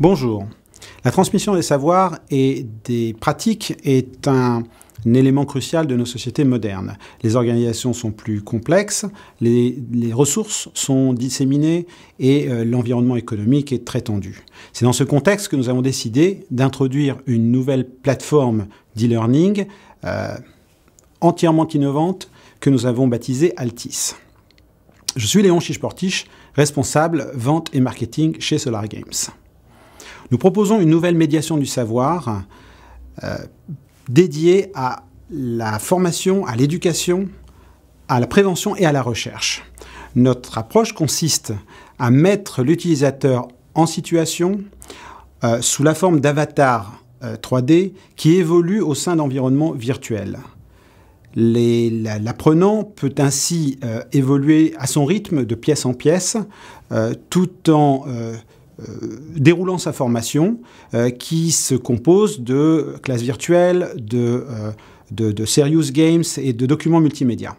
Bonjour. La transmission des savoirs et des pratiques est un, élément crucial de nos sociétés modernes. Les organisations sont plus complexes, les, ressources sont disséminées et euh, l'environnement économique est très tendu. C'est dans ce contexte que nous avons décidé d'introduire une nouvelle plateforme d'e-learning euh, entièrement innovante que nous avons baptisée Altis. Je suis Léon Chiche-Portiche, responsable vente et marketing chez Solar Games. Nous proposons une nouvelle médiation du savoir euh, dédiée à la formation, à l'éducation, à la prévention et à la recherche. Notre approche consiste à mettre l'utilisateur en situation euh, sous la forme d'avatar 3D euh, qui évolue au sein d'environnements virtuels. L'apprenant peut ainsi euh, évoluer à son rythme de pièce en pièce, euh, tout en euh, déroulant sa formation, qui se compose de classes virtuelles, de, de, serious games et de documents multimédia.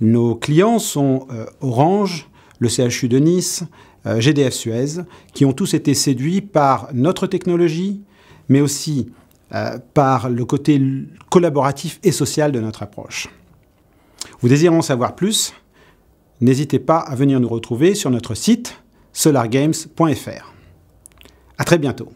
Nos clients sont Orange, le CHU de Nice, GDF Suez, qui ont tous été séduits par notre technologie, mais aussi euh, par le côté collaboratif et social de notre approche. Vous désirez en savoir plus N'hésitez pas à venir nous retrouver sur notre site solargames.fr. À très bientôt.